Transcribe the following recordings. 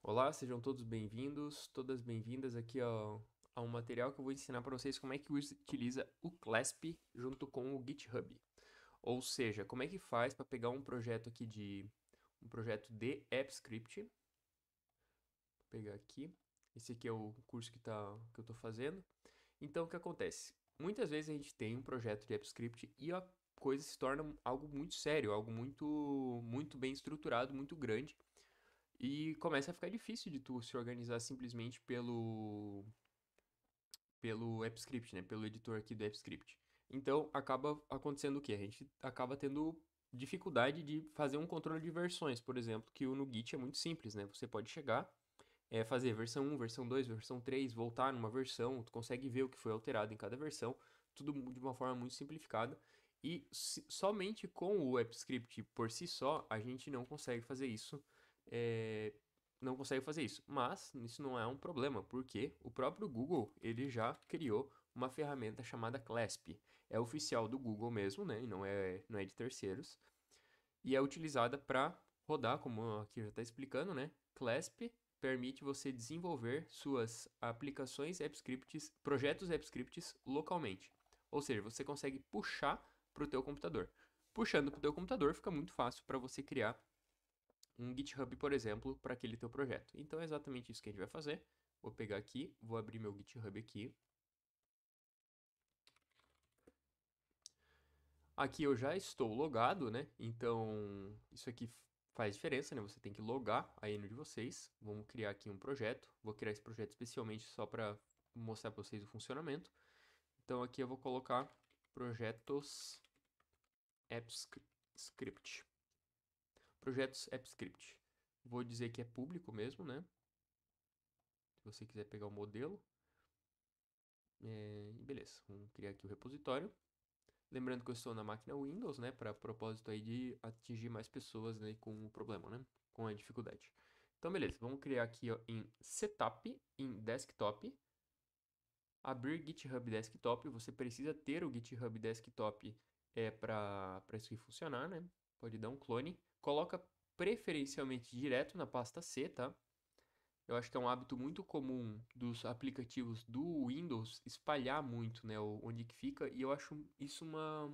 Olá, sejam todos bem-vindos, todas bem-vindas aqui ao, a um material que eu vou ensinar para vocês como é que utiliza o Clasp junto com o GitHub. Ou seja, como é que faz para pegar um projeto aqui de um projeto de AppScript. Vou pegar aqui. Esse aqui é o curso que, tá, que eu estou fazendo. Então, o que acontece? Muitas vezes a gente tem um projeto de AppScript e a coisa se torna algo muito sério, algo muito, muito bem estruturado, muito grande. E começa a ficar difícil de tu se organizar simplesmente pelo pelo AppScript, né? Pelo editor aqui do AppScript. Então, acaba acontecendo o quê? A gente acaba tendo dificuldade de fazer um controle de versões, por exemplo, que o no Git é muito simples, né? Você pode chegar, é, fazer versão 1, versão 2, versão 3, voltar numa versão, tu consegue ver o que foi alterado em cada versão, tudo de uma forma muito simplificada. E se, somente com o AppScript por si só, a gente não consegue fazer isso é, não consegue fazer isso. Mas isso não é um problema, porque o próprio Google ele já criou uma ferramenta chamada Clasp. É oficial do Google mesmo, né? E não é, não é de terceiros. E é utilizada para rodar, como aqui já está explicando, né? Clasp permite você desenvolver suas aplicações AppScripts, projetos AppScripts localmente. Ou seja, você consegue puxar para o teu computador. Puxando para o teu computador fica muito fácil para você criar um GitHub, por exemplo, para aquele teu projeto. Então é exatamente isso que a gente vai fazer. Vou pegar aqui, vou abrir meu GitHub aqui. Aqui eu já estou logado, né? Então isso aqui faz diferença, né? Você tem que logar aí no de vocês. Vamos criar aqui um projeto. Vou criar esse projeto especialmente só para mostrar para vocês o funcionamento. Então aqui eu vou colocar projetos apps script. Projetos AppScript. Vou dizer que é público mesmo, né? Se você quiser pegar o modelo. É, beleza, vamos criar aqui o repositório. Lembrando que eu estou na máquina Windows, né? Para propósito aí de atingir mais pessoas né, com o problema, né? Com a dificuldade. Então, beleza. Vamos criar aqui ó, em Setup, em Desktop. Abrir GitHub Desktop. Você precisa ter o GitHub Desktop é, para isso funcionar, né? pode dar um clone, coloca preferencialmente direto na pasta C, tá? Eu acho que é um hábito muito comum dos aplicativos do Windows espalhar muito, né, onde que fica, e eu acho isso uma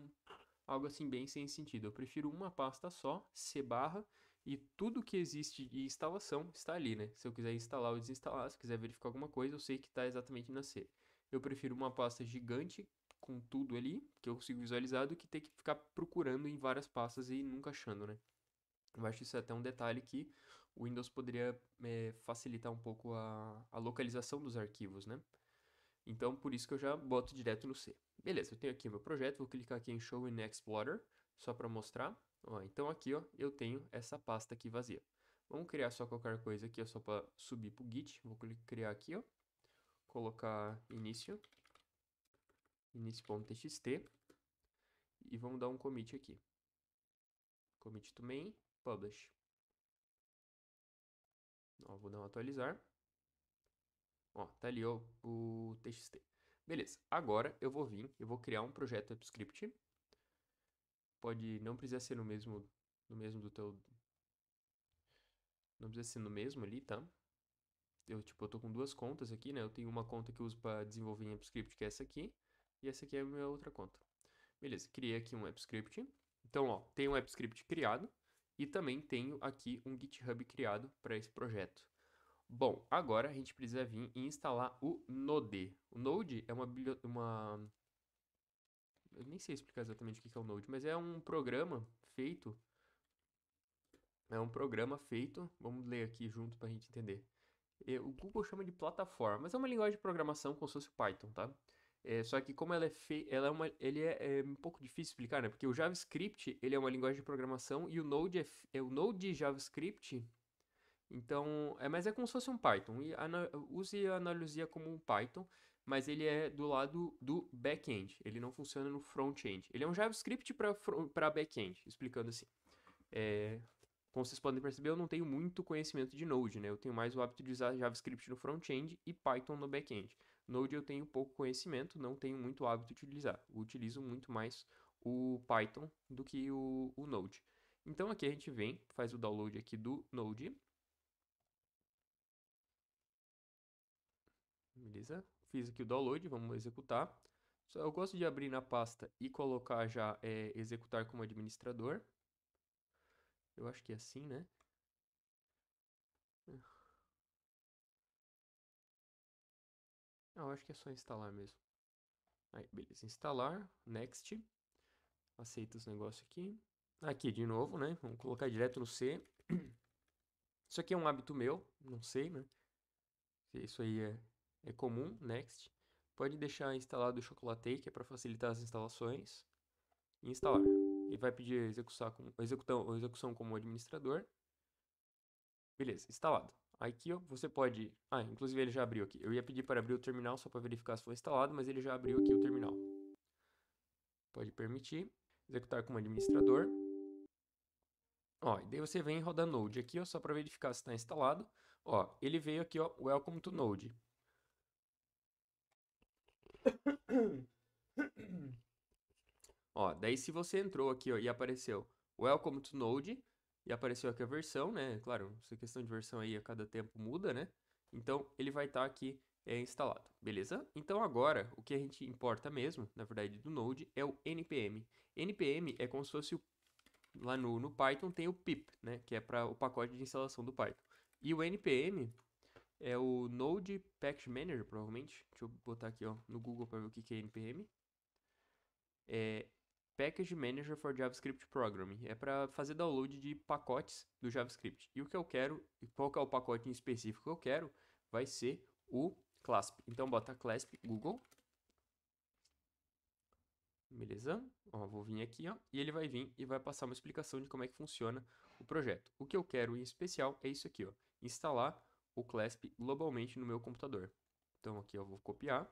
algo assim bem sem sentido. Eu prefiro uma pasta só, C barra, e tudo que existe de instalação está ali, né? Se eu quiser instalar ou desinstalar, se quiser verificar alguma coisa, eu sei que está exatamente na C. Eu prefiro uma pasta gigante com tudo ali, que eu consigo visualizar, do que ter que ficar procurando em várias pastas e nunca achando, né? Eu acho isso até um detalhe que o Windows poderia é, facilitar um pouco a, a localização dos arquivos, né? Então, por isso que eu já boto direto no C. Beleza, eu tenho aqui meu projeto, vou clicar aqui em Show in Explorer, só para mostrar. Ó, então, aqui ó, eu tenho essa pasta aqui vazia. Vamos criar só qualquer coisa aqui, ó, só para subir para o Git. Vou criar aqui, ó, colocar início, init.txt e vamos dar um commit aqui. Commit to main, publish. Ó, vou dar um atualizar. Ó, tá ali ó, o txt. Beleza, agora eu vou vir, eu vou criar um projeto AppScript, Pode, não precisa ser no mesmo, no mesmo do teu... Não precisa ser no mesmo ali, tá? Eu, tipo, eu tô com duas contas aqui, né? Eu tenho uma conta que eu uso para desenvolver em AppScript, que é essa aqui. E essa aqui é a minha outra conta. Beleza, criei aqui um app script. Então, ó, tem um app script criado e também tenho aqui um GitHub criado para esse projeto. Bom, agora a gente precisa vir e instalar o Node. O Node é uma, uma... Eu nem sei explicar exatamente o que é o Node, mas é um programa feito... É um programa feito... Vamos ler aqui junto para a gente entender. É, o Google chama de plataforma, mas é uma linguagem de programação como se fosse Python, tá? É, só que como ela é, fe... ela é uma, ele é, é, um pouco difícil explicar, né? Porque o JavaScript ele é uma linguagem de programação e o Node é, é o Node JavaScript. Então, é, mas é como se fosse um Python. E ana... use a analogia como um Python, mas ele é do lado do back-end. Ele não funciona no front-end. Ele é um JavaScript para front... back-end, explicando assim. É, como vocês podem perceber, eu não tenho muito conhecimento de Node, né? Eu tenho mais o hábito de usar JavaScript no front-end e Python no back-end. Node eu tenho pouco conhecimento, não tenho muito hábito de utilizar. Eu utilizo muito mais o Python do que o, o Node. Então aqui a gente vem, faz o download aqui do Node. Beleza? Fiz aqui o download, vamos executar. Eu gosto de abrir na pasta e colocar já é, executar como administrador. Eu acho que é assim, né? Eu acho que é só instalar mesmo. Aí, beleza. Instalar, next. Aceita os negócios aqui. Aqui, de novo, né? Vamos colocar direto no C. Isso aqui é um hábito meu, não sei, né? Se isso aí é, é comum, next. Pode deixar instalado o Chocolate, que é para facilitar as instalações. instalar. E vai pedir a execução como administrador. Beleza, instalado. Aqui ó, você pode... Ah, inclusive ele já abriu aqui. Eu ia pedir para abrir o terminal só para verificar se foi instalado, mas ele já abriu aqui o terminal. Pode permitir. Executar como administrador. Ó, e daí você vem rodar Node aqui, ó, só para verificar se está instalado. Ó, ele veio aqui, ó, Welcome to Node. ó, daí se você entrou aqui, ó, e apareceu Welcome to Node, e apareceu aqui a versão, né? Claro, essa questão de versão aí a cada tempo muda, né? Então, ele vai estar tá aqui é, instalado, beleza? Então, agora, o que a gente importa mesmo, na verdade, do Node, é o npm. npm é como se fosse, o, lá no, no Python, tem o pip, né? Que é para o pacote de instalação do Python. E o npm é o Node Package Manager, provavelmente. Deixa eu botar aqui ó, no Google para ver o que, que é npm. É, Package Manager for JavaScript Programming. É para fazer download de pacotes do JavaScript. E o que eu quero, e qual que é o pacote em específico que eu quero, vai ser o Clasp. Então bota Clasp Google. Beleza? Ó, vou vir aqui, ó, e ele vai vir e vai passar uma explicação de como é que funciona o projeto. O que eu quero em especial é isso aqui, ó, instalar o Clasp globalmente no meu computador. Então aqui eu vou copiar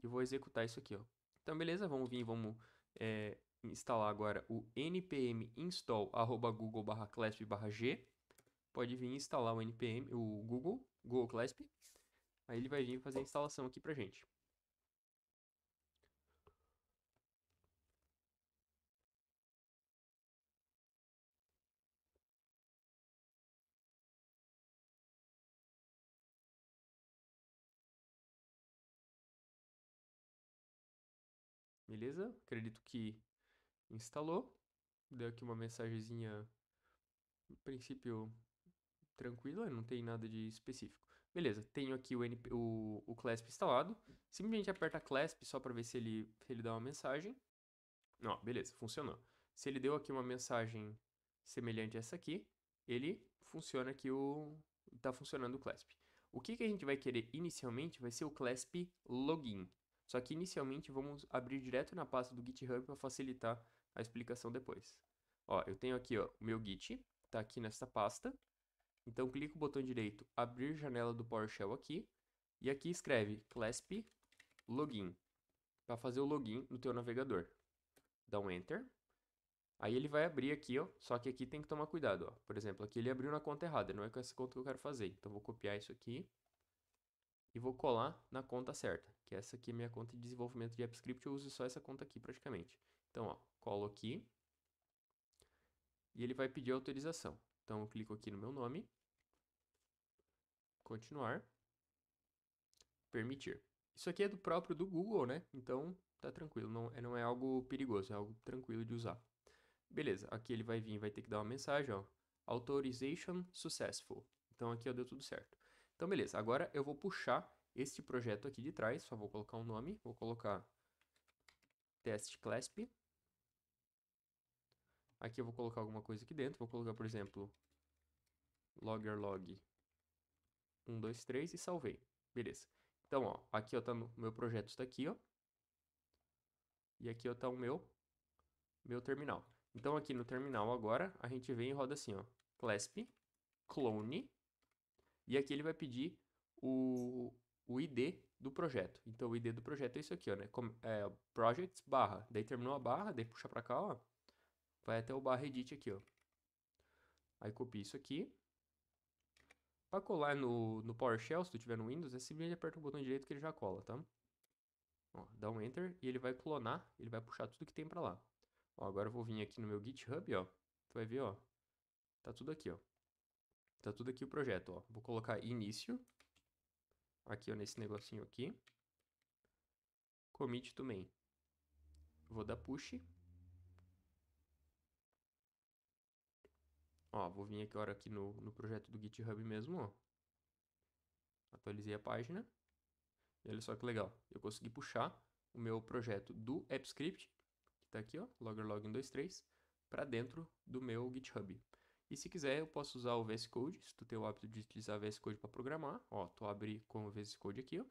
e vou executar isso aqui, ó. Então beleza, vamos vir, vamos é, instalar agora o npm install arroba google barra clasp barra g. Pode vir instalar o npm, o Google, Google Clasp. Aí ele vai vir fazer a instalação aqui pra gente. Beleza? Acredito que instalou. Deu aqui uma mensagenzinha, no princípio, tranquila, não tem nada de específico. Beleza, tenho aqui o, NP, o, o Clasp instalado. Simplesmente aperta Clasp só para ver se ele, se ele dá uma mensagem. Ó, beleza, funcionou. Se ele deu aqui uma mensagem semelhante a essa aqui, ele funciona aqui o... está funcionando o Clasp. O que, que a gente vai querer inicialmente vai ser o Clasp Login. Só que inicialmente vamos abrir direto na pasta do GitHub para facilitar a explicação depois. Ó, eu tenho aqui ó, o meu Git, está aqui nesta pasta. Então clico o botão direito, abrir janela do PowerShell aqui. E aqui escreve clasp login, para fazer o login no teu navegador. Dá um Enter. Aí ele vai abrir aqui, ó, só que aqui tem que tomar cuidado. Ó. Por exemplo, aqui ele abriu na conta errada, não é com essa conta que eu quero fazer. Então vou copiar isso aqui e vou colar na conta certa, que é essa aqui é minha conta de desenvolvimento de AppScript, eu uso só essa conta aqui praticamente. Então, ó, colo aqui e ele vai pedir autorização. Então, eu clico aqui no meu nome, continuar, permitir. Isso aqui é do próprio do Google, né? Então, tá tranquilo, não, é, não é algo perigoso, é algo tranquilo de usar. Beleza, aqui ele vai vir, vai ter que dar uma mensagem, ó. Authorization successful. Então aqui ó, deu tudo certo. Então, beleza. Agora eu vou puxar este projeto aqui de trás. Só vou colocar um nome. Vou colocar test clasp. Aqui eu vou colocar alguma coisa aqui dentro. Vou colocar, por exemplo, logger log 1, 2, 3 e salvei. Beleza. Então, ó, aqui está o no, meu projeto está aqui, ó. E aqui está o meu, meu terminal. Então, aqui no terminal agora, a gente vem e roda assim, ó. Clasp, clone, e aqui ele vai pedir o, o ID do projeto. Então, o ID do projeto é isso aqui, ó, né? Com, é, projects barra. Daí terminou a barra, daí puxa para cá, ó. Vai até o barra edit aqui, ó. Aí copia isso aqui. Para colar no, no PowerShell, se tu tiver no Windows, é simplesmente aperta o botão direito que ele já cola, tá? Ó, dá um Enter e ele vai clonar, ele vai puxar tudo que tem para lá. Ó, agora eu vou vir aqui no meu GitHub, ó. Tu vai ver, ó. Tá tudo aqui, ó. Tá tudo aqui o projeto, ó. Vou colocar início. Aqui, ó, nesse negocinho aqui. Commit to main. Vou dar push. Ó, vou vir aqui, agora aqui no, no projeto do GitHub mesmo, ó. Atualizei a página. E olha só que legal. Eu consegui puxar o meu projeto do AppScript, que tá aqui, ó, logger login 23, para dentro do meu GitHub. E se quiser, eu posso usar o VS Code, se tu tem o hábito de utilizar VS Code para programar. Ó, tu abre com o VS Code aqui, ó.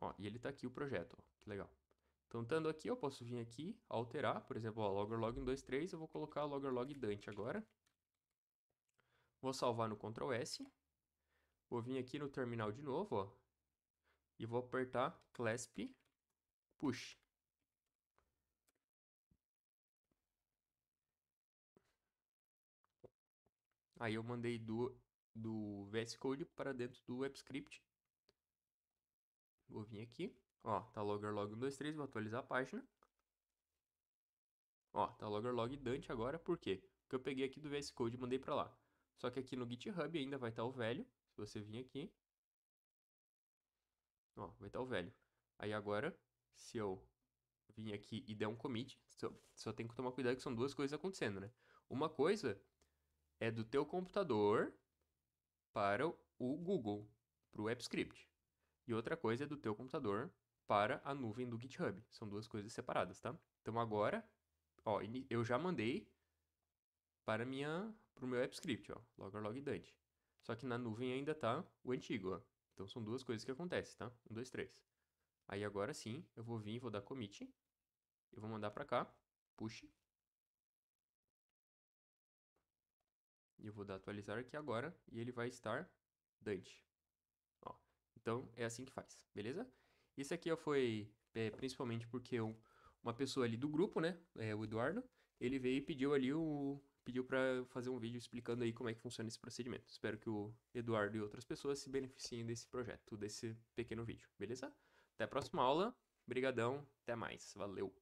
Ó, e ele está aqui o projeto, ó, que legal. Então, estando aqui, eu posso vir aqui, alterar, por exemplo, ó, loggerlog 123, eu vou colocar log Dante agora. Vou salvar no Ctrl S. Vou vir aqui no terminal de novo, ó, e vou apertar clasp push. Aí eu mandei do, do VS Code para dentro do Script. Vou vir aqui. Ó, tá logger log 123, vou atualizar a página. Ó, tá logger log Dante agora, por quê? Porque eu peguei aqui do VS Code e mandei para lá. Só que aqui no GitHub ainda vai estar tá o velho. Se você vir aqui. Ó, vai estar tá o velho. Aí agora, se eu vir aqui e der um commit, só, só tem que tomar cuidado que são duas coisas acontecendo, né? Uma coisa é do teu computador para o Google, para o AppScript. E outra coisa é do teu computador para a nuvem do GitHub. São duas coisas separadas, tá? Então agora, ó, eu já mandei para minha, para o meu AppScript, ó, logger log Dante. Só que na nuvem ainda tá o antigo, ó. Então são duas coisas que acontecem, tá? Um, dois, três. Aí agora sim, eu vou vir, vou dar commit, eu vou mandar para cá, push, E eu vou dar atualizar aqui agora e ele vai estar Dante. Ó, então, é assim que faz, beleza? Isso aqui foi é, principalmente porque um, uma pessoa ali do grupo, né, é, o Eduardo, ele veio e pediu ali o... Pediu para fazer um vídeo explicando aí como é que funciona esse procedimento. Espero que o Eduardo e outras pessoas se beneficiem desse projeto, desse pequeno vídeo, beleza? Até a próxima aula. Brigadão, até mais. Valeu.